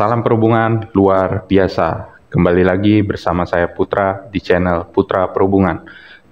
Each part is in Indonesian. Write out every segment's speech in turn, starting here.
Salam perhubungan luar biasa. Kembali lagi bersama saya Putra di channel Putra Perhubungan.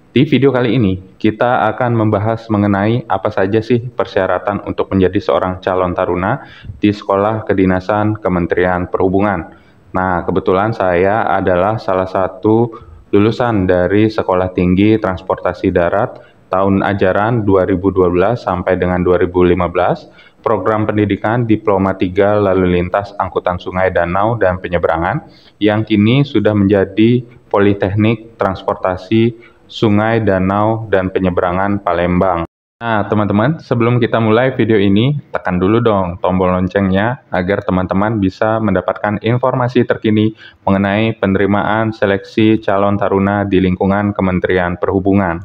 Di video kali ini, kita akan membahas mengenai apa saja sih persyaratan untuk menjadi seorang calon taruna di Sekolah Kedinasan Kementerian Perhubungan. Nah, kebetulan saya adalah salah satu lulusan dari Sekolah Tinggi Transportasi Darat tahun ajaran 2012 sampai dengan 2015 program pendidikan diploma 3 lalu lintas angkutan sungai danau dan penyeberangan yang kini sudah menjadi Politeknik Transportasi Sungai Danau dan Penyeberangan Palembang. Nah, teman-teman, sebelum kita mulai video ini, tekan dulu dong tombol loncengnya agar teman-teman bisa mendapatkan informasi terkini mengenai penerimaan seleksi calon taruna di lingkungan Kementerian Perhubungan.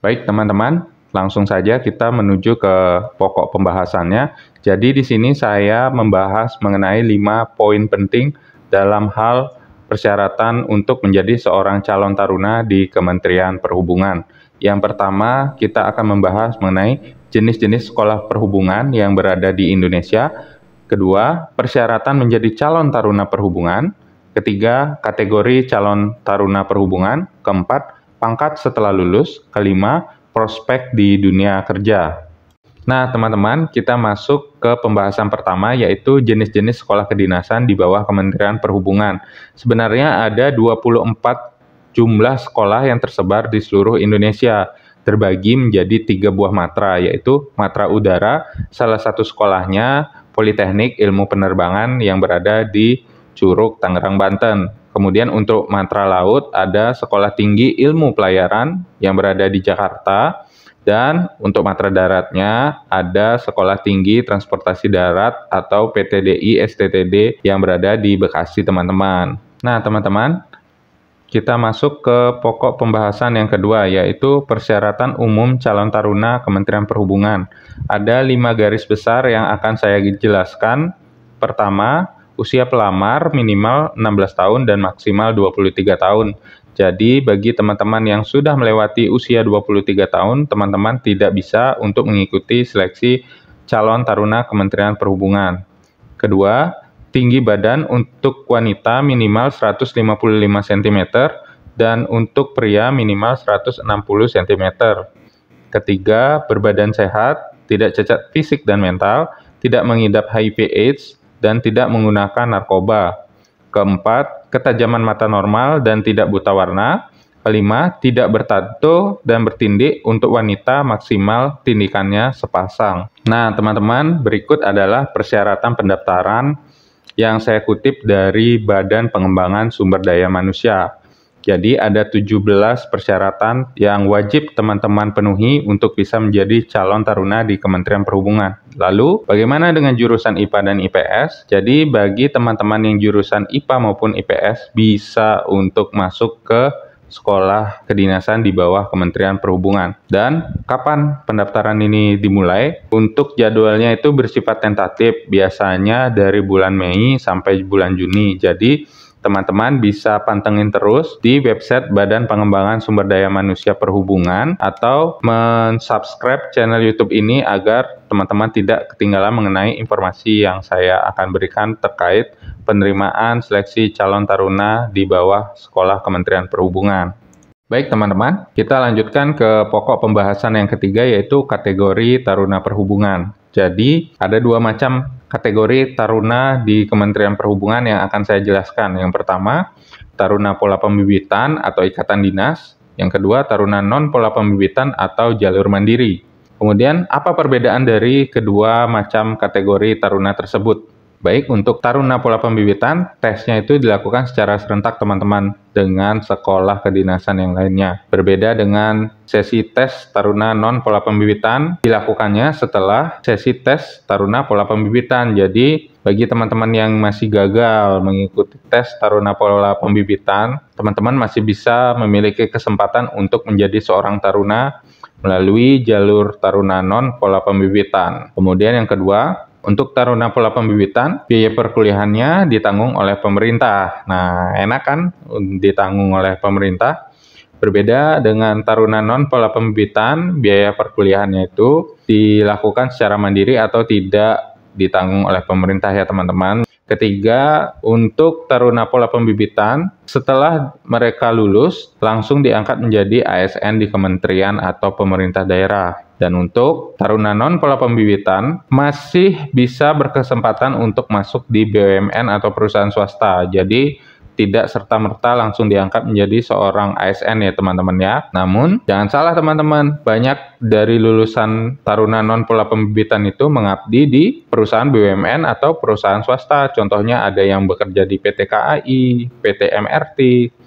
Baik, teman-teman, langsung saja kita menuju ke pokok pembahasannya. Jadi di sini saya membahas mengenai 5 poin penting dalam hal persyaratan untuk menjadi seorang calon taruna di Kementerian Perhubungan. Yang pertama, kita akan membahas mengenai jenis-jenis sekolah perhubungan yang berada di Indonesia. Kedua, persyaratan menjadi calon taruna perhubungan. Ketiga, kategori calon taruna perhubungan. Keempat, pangkat setelah lulus. Kelima, prospek di dunia kerja. Nah, teman-teman, kita masuk ke pembahasan pertama yaitu jenis-jenis sekolah kedinasan di bawah Kementerian Perhubungan. Sebenarnya ada 24 jumlah sekolah yang tersebar di seluruh Indonesia terbagi menjadi tiga buah matra, yaitu matra udara, salah satu sekolahnya Politeknik Ilmu Penerbangan yang berada di Curug, Tangerang, Banten. Kemudian untuk matra laut ada Sekolah Tinggi Ilmu Pelayaran yang berada di Jakarta dan untuk matra daratnya ada Sekolah Tinggi Transportasi Darat atau PTDI STTD yang berada di Bekasi teman-teman. Nah teman-teman kita masuk ke pokok pembahasan yang kedua yaitu persyaratan umum calon taruna Kementerian Perhubungan. Ada lima garis besar yang akan saya jelaskan. Pertama, usia pelamar minimal 16 tahun dan maksimal 23 tahun. Jadi bagi teman-teman yang sudah melewati usia 23 tahun, teman-teman tidak bisa untuk mengikuti seleksi calon taruna Kementerian Perhubungan. Kedua, tinggi badan untuk wanita minimal 155 cm dan untuk pria minimal 160 cm. Ketiga, berbadan sehat, tidak cacat fisik dan mental, tidak mengidap HIV AIDS, dan tidak menggunakan narkoba. Keempat, ketajaman mata normal dan tidak buta warna. Kelima, tidak bertato dan bertindik untuk wanita maksimal tindikannya sepasang. Nah, teman-teman, berikut adalah persyaratan pendaftaran yang saya kutip dari Badan Pengembangan Sumber Daya Manusia. Jadi ada 17 persyaratan yang wajib teman-teman penuhi untuk bisa menjadi calon taruna di Kementerian Perhubungan. Lalu, bagaimana dengan jurusan IPA dan IPS? Jadi bagi teman-teman yang jurusan IPA maupun IPS bisa untuk masuk ke sekolah kedinasan di bawah Kementerian Perhubungan. Dan kapan pendaftaran ini dimulai? Untuk jadwalnya itu bersifat tentatif, biasanya dari bulan Mei sampai bulan Juni. Jadi teman-teman bisa pantengin terus di website Badan Pengembangan Sumber Daya Manusia Perhubungan atau mensubscribe channel YouTube ini agar teman-teman tidak ketinggalan mengenai informasi yang saya akan berikan terkait penerimaan seleksi calon taruna di bawah Sekolah Kementerian Perhubungan. Baik teman-teman, kita lanjutkan ke pokok pembahasan yang ketiga yaitu kategori taruna perhubungan. Jadi, ada dua macam kategori taruna di Kementerian Perhubungan yang akan saya jelaskan. Yang pertama, taruna pola pembibitan atau ikatan dinas. Yang kedua, taruna non pola pembibitan atau jalur mandiri. Kemudian, apa perbedaan dari kedua macam kategori taruna tersebut? Baik, untuk Taruna Pola Pembibitan, tesnya itu dilakukan secara serentak teman-teman dengan sekolah kedinasan yang lainnya. Berbeda dengan sesi tes Taruna Non Pola Pembibitan, dilakukannya setelah sesi tes Taruna Pola Pembibitan. Jadi, bagi teman-teman yang masih gagal mengikuti tes Taruna Pola Pembibitan, teman-teman masih bisa memiliki kesempatan untuk menjadi seorang Taruna melalui jalur Taruna Non Pola Pembibitan. Kemudian yang kedua, untuk taruna pola pembibitan, biaya perkuliahannya ditanggung oleh pemerintah. Nah, enak kan ditanggung oleh pemerintah? Berbeda dengan taruna non pola pembibitan, biaya perkuliahannya itu dilakukan secara mandiri atau tidak ditanggung oleh pemerintah ya teman-teman. Ketiga, untuk taruna pola pembibitan, setelah mereka lulus langsung diangkat menjadi ASN di kementerian atau pemerintah daerah. Dan untuk taruna non pola pembibitan masih bisa berkesempatan untuk masuk di BUMN atau perusahaan swasta. Jadi tidak serta-merta langsung diangkat menjadi seorang ASN ya teman-teman ya. Namun jangan salah teman-teman, banyak dari lulusan taruna non pola pembibitan itu mengabdi di perusahaan BUMN atau perusahaan swasta. Contohnya ada yang bekerja di PT KAI, PT MRT.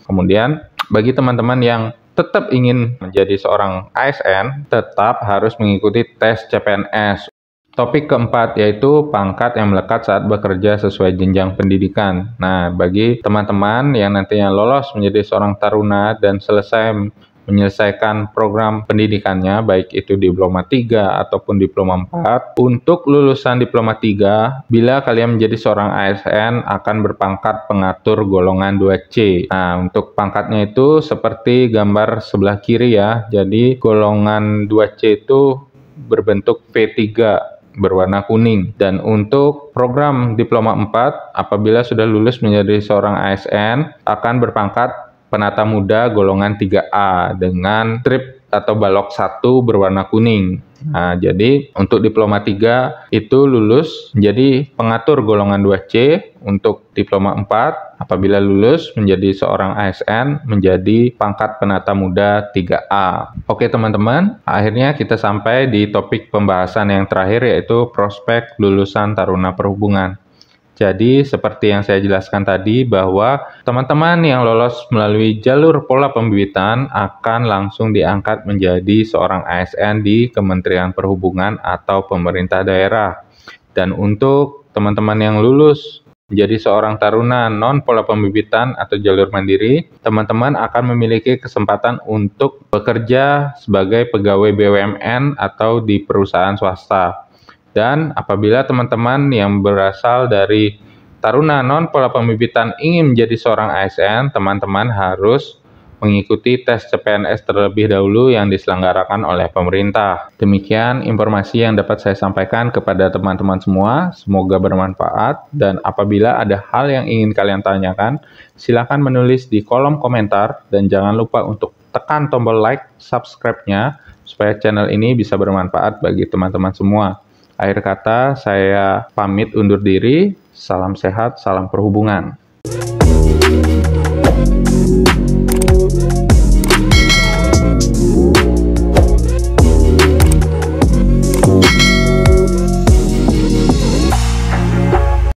Kemudian bagi teman-teman yang tetap ingin menjadi seorang ASN, tetap harus mengikuti tes CPNS. Topik keempat yaitu pangkat yang melekat saat bekerja sesuai jenjang pendidikan. Nah, bagi teman-teman yang nantinya lolos menjadi seorang taruna dan selesai menyelesaikan program pendidikannya baik itu diploma 3 ataupun diploma 4. Untuk lulusan diploma 3, bila kalian menjadi seorang ASN akan berpangkat pengatur golongan 2C. Nah, untuk pangkatnya itu seperti gambar sebelah kiri ya. Jadi golongan 2C itu berbentuk V3 berwarna kuning. Dan untuk program diploma 4, apabila sudah lulus menjadi seorang ASN, akan berpangkat penata muda golongan 3A dengan trip atau balok satu berwarna kuning. Hmm. Nah, jadi untuk diploma 3 itu lulus menjadi pengatur golongan 2C, untuk diploma 4 apabila lulus menjadi seorang ASN menjadi pangkat penata muda 3A. Oke teman-teman, akhirnya kita sampai di topik pembahasan yang terakhir yaitu prospek lulusan Taruna Perhubungan. Jadi seperti yang saya jelaskan tadi bahwa teman-teman yang lolos melalui jalur pola pembibitan akan langsung diangkat menjadi seorang ASN di Kementerian Perhubungan atau pemerintah daerah. Dan untuk teman-teman yang lulus menjadi seorang taruna non pola pembibitan atau jalur mandiri, teman-teman akan memiliki kesempatan untuk bekerja sebagai pegawai BUMN atau di perusahaan swasta. Dan apabila teman-teman yang berasal dari Taruna Non Pola Pembibitan ingin menjadi seorang ASN, teman-teman harus mengikuti tes CPNS terlebih dahulu yang diselenggarakan oleh pemerintah. Demikian informasi yang dapat saya sampaikan kepada teman-teman semua. Semoga bermanfaat dan apabila ada hal yang ingin kalian tanyakan, silakan menulis di kolom komentar dan jangan lupa untuk tekan tombol like, subscribe-nya supaya channel ini bisa bermanfaat bagi teman-teman semua. Akhir kata, saya pamit undur diri. Salam sehat, salam perhubungan.